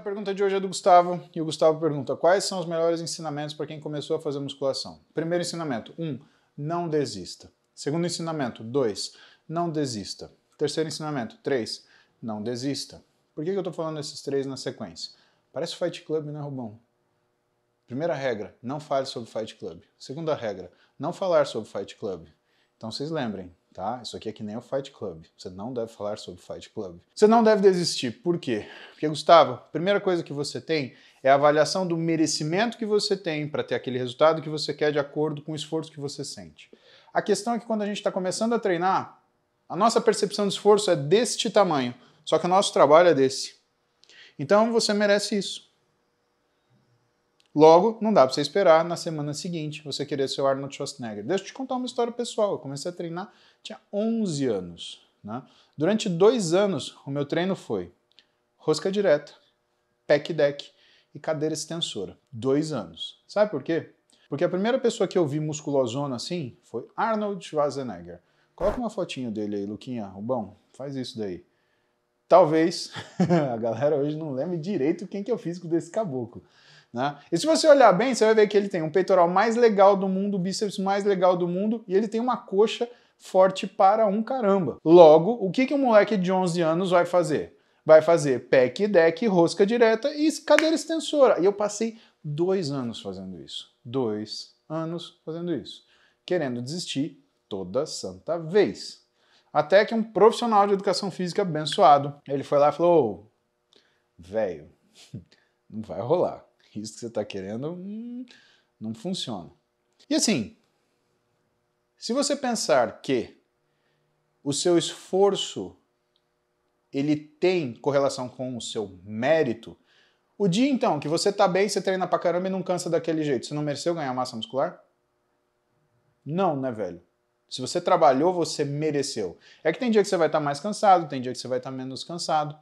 a pergunta de hoje é do Gustavo, e o Gustavo pergunta: quais são os melhores ensinamentos para quem começou a fazer musculação? Primeiro ensinamento: 1. Um, não desista. Segundo ensinamento: 2. Não desista. Terceiro ensinamento: 3. Não desista. Por que, que eu estou falando esses três na sequência? Parece Fight Club, né, Rubão? Primeira regra: não fale sobre Fight Club. Segunda regra: não falar sobre Fight Club. Então vocês lembrem, tá? Isso aqui é que nem o Fight Club. Você não deve falar sobre Fight Club. Você não deve desistir. Por quê? Porque, Gustavo, a primeira coisa que você tem é a avaliação do merecimento que você tem para ter aquele resultado que você quer de acordo com o esforço que você sente. A questão é que quando a gente está começando a treinar, a nossa percepção de esforço é deste tamanho, só que o nosso trabalho é desse. Então você merece isso. Logo, não dá para você esperar na semana seguinte você querer ser o Arnold Schwarzenegger. Deixa eu te contar uma história pessoal. Eu comecei a treinar, tinha 11 anos. Né? Durante dois anos, o meu treino foi rosca direta, pec deck e cadeira extensora. Dois anos. Sabe por quê? Porque a primeira pessoa que eu vi musculosona assim foi Arnold Schwarzenegger. Coloca uma fotinho dele aí, Luquinha, Rubão, faz isso daí. Talvez a galera hoje não lembre direito quem que é o físico desse caboclo. Né? E se você olhar bem, você vai ver que ele tem um peitoral mais legal do mundo, o bíceps mais legal do mundo e ele tem uma coxa forte para um caramba. Logo, o que, que um moleque de 11 anos vai fazer? Vai fazer pec, deck, rosca direta e cadeira extensora. E eu passei dois anos fazendo isso. Dois anos fazendo isso. Querendo desistir toda santa vez. Até que um profissional de educação física abençoado, ele foi lá e falou, velho, não vai rolar isso que você está querendo hum, não funciona. E assim, se você pensar que o seu esforço ele tem correlação com o seu mérito, o dia então que você tá bem, você treina pra caramba e não cansa daquele jeito, você não mereceu ganhar massa muscular? Não, né, velho? Se você trabalhou, você mereceu. É que tem dia que você vai estar tá mais cansado, tem dia que você vai estar tá menos cansado.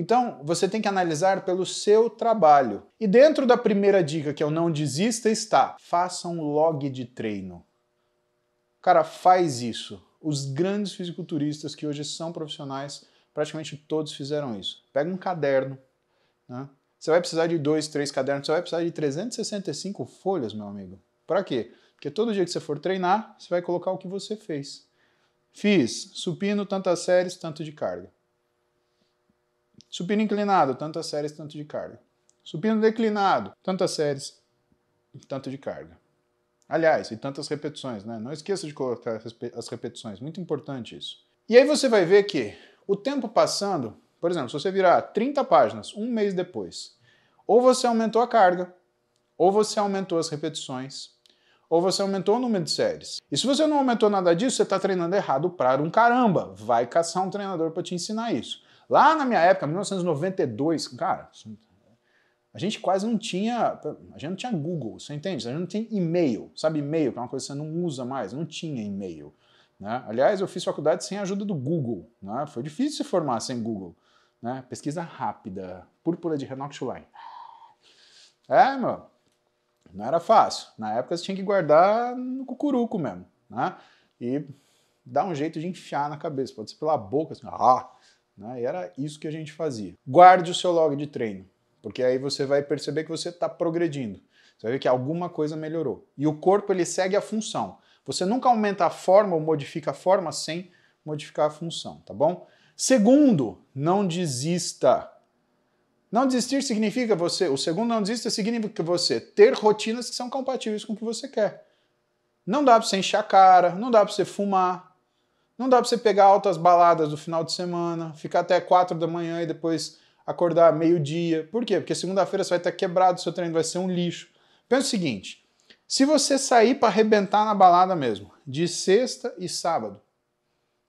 Então, você tem que analisar pelo seu trabalho. E dentro da primeira dica que eu não desista está: faça um log de treino. Cara, faz isso. Os grandes fisiculturistas que hoje são profissionais, praticamente todos fizeram isso. Pega um caderno, né? Você vai precisar de dois, três cadernos, você vai precisar de 365 folhas, meu amigo. Para quê? Porque todo dia que você for treinar, você vai colocar o que você fez. Fiz supino tantas séries, tanto de carga. Supino inclinado, tantas séries, tanto de carga. Supino declinado, tantas séries, tanto de carga. Aliás, e tantas repetições, né? Não esqueça de colocar as repetições, muito importante isso. E aí você vai ver que o tempo passando, por exemplo, se você virar 30 páginas um mês depois, ou você aumentou a carga, ou você aumentou as repetições, ou você aumentou o número de séries. E se você não aumentou nada disso, você está treinando errado para um caramba. Vai caçar um treinador para te ensinar isso. Lá na minha época, 1992, cara, é, a gente quase não tinha. A gente não tinha Google, você entende? A gente não tinha e-mail, sabe? E-mail, que é uma coisa que você não usa mais, não tinha e-mail. Né? Aliás, eu fiz faculdade sem a ajuda do Google. Né? Foi difícil se formar sem Google. Né? Pesquisa rápida, púrpura de Renault Schlein. É, meu, não era fácil. Na época você tinha que guardar no cucuruco mesmo. Né? E dar um jeito de enfiar na cabeça. Pode ser pela boca, assim, ah, né? E era isso que a gente fazia. Guarde o seu log de treino, porque aí você vai perceber que você está progredindo. Você vai ver que alguma coisa melhorou. E o corpo ele segue a função. Você nunca aumenta a forma ou modifica a forma sem modificar a função, tá bom? Segundo, não desista. Não desistir significa você, o segundo não desista significa você ter rotinas que são compatíveis com o que você quer. Não dá para você encher a cara, não dá para você fumar, não dá para você pegar altas baladas do final de semana, ficar até quatro da manhã e depois acordar meio-dia. Por quê? Porque segunda-feira você vai estar quebrado, seu treino vai ser um lixo. Pensa o seguinte: se você sair para arrebentar na balada mesmo, de sexta e sábado,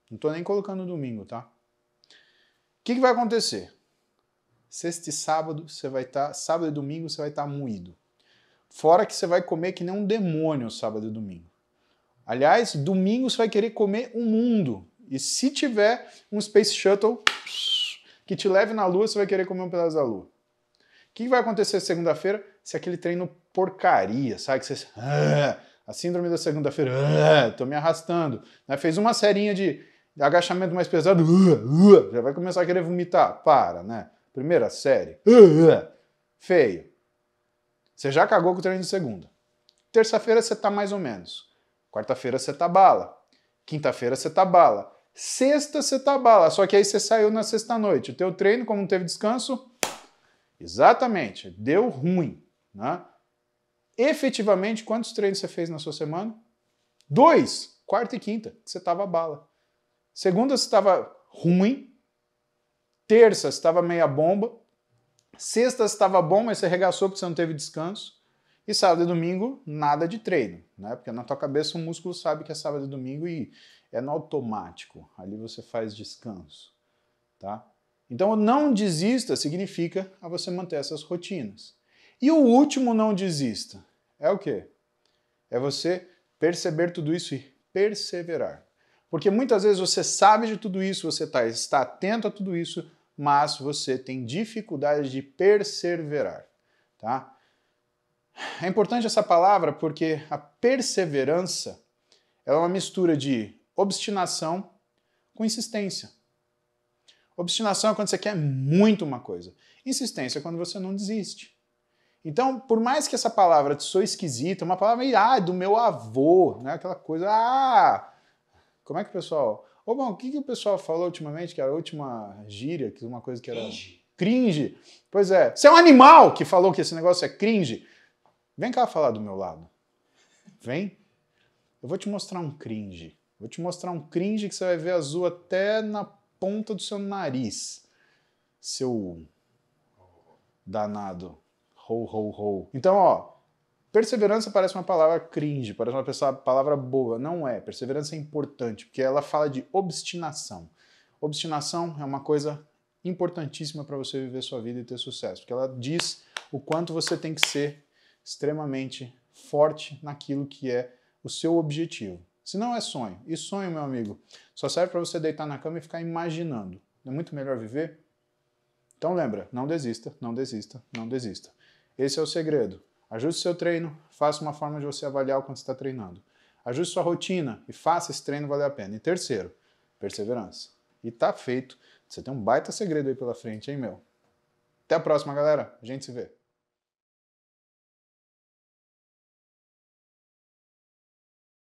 não estou nem colocando domingo, tá? O que, que, vai acontecer? Sexta e sábado você vai estar, tá, sábado e domingo você vai estar tá moído. Fora que você vai comer que nem um demônio sábado e domingo. Aliás, domingo você vai querer comer um mundo. E se tiver um Space Shuttle que te leve na Lua, você vai querer comer um pedaço da Lua. O que vai acontecer segunda-feira? Se aquele treino porcaria, sabe? Que você. Ah", a síndrome da segunda-feira, ah", tô me arrastando. Né? Fez uma serinha de agachamento mais pesado, ah", já vai começar a querer vomitar. Para, né? Primeira série, feio. Você já cagou com o treino de segunda. Terça-feira você tá mais ou menos. Quarta-feira você tá bala. Quinta-feira você tá bala. Sexta você tá bala. Só que aí você saiu na sexta-noite. O teu treino, como não teve descanso, exatamente, deu ruim. Né? Efetivamente, quantos treinos você fez na sua semana? Dois! Quarta e quinta, você tava bala. Segunda, você estava ruim. Terça, você estava meia bomba. Sexta, você estava bom, mas você regaçou porque você não teve descanso. E sábado e domingo, nada de treino, né? Porque na tua cabeça o músculo sabe que é sábado e domingo e é no automático. Ali você faz descanso, tá? Então, não desista significa a você manter essas rotinas. E o último não desista é o quê? É você perceber tudo isso e perseverar. Porque muitas vezes você sabe de tudo isso, você tá, está atento a tudo isso, mas você tem dificuldade de perseverar, tá? É importante essa palavra porque a perseverança é uma mistura de obstinação com insistência. Obstinação é quando você quer muito uma coisa. Insistência é quando você não desiste. Então, por mais que essa palavra soe esquisita, uma palavra ah, é do meu avô, né? aquela coisa, ah, como é que o pessoal... Ô, bom, o que, que o pessoal falou ultimamente, que era a última gíria, que uma coisa que era... Cringe. Cringe. Pois é. Você é um animal que falou que esse negócio é cringe. Vem cá falar do meu lado. Vem. Eu vou te mostrar um cringe. Vou te mostrar um cringe que você vai ver azul até na ponta do seu nariz. Seu danado. Ho, ho, ho. Então, ó, Perseverança parece uma palavra cringe, parece uma palavra boa. Não é. Perseverança é importante, porque ela fala de obstinação. Obstinação é uma coisa importantíssima para você viver sua vida e ter sucesso, porque ela diz o quanto você tem que ser extremamente forte naquilo que é o seu objetivo. Se não é sonho, e sonho, meu amigo, só serve para você deitar na cama e ficar imaginando. Não é muito melhor viver? Então lembra, não desista, não desista, não desista. Esse é o segredo. Ajuste seu treino, faça uma forma de você avaliar o quanto está treinando. Ajuste sua rotina e faça esse treino valer a pena. E terceiro, perseverança. E tá feito. Você tem um baita segredo aí pela frente, hein, meu? Até a próxima, galera. A gente se vê.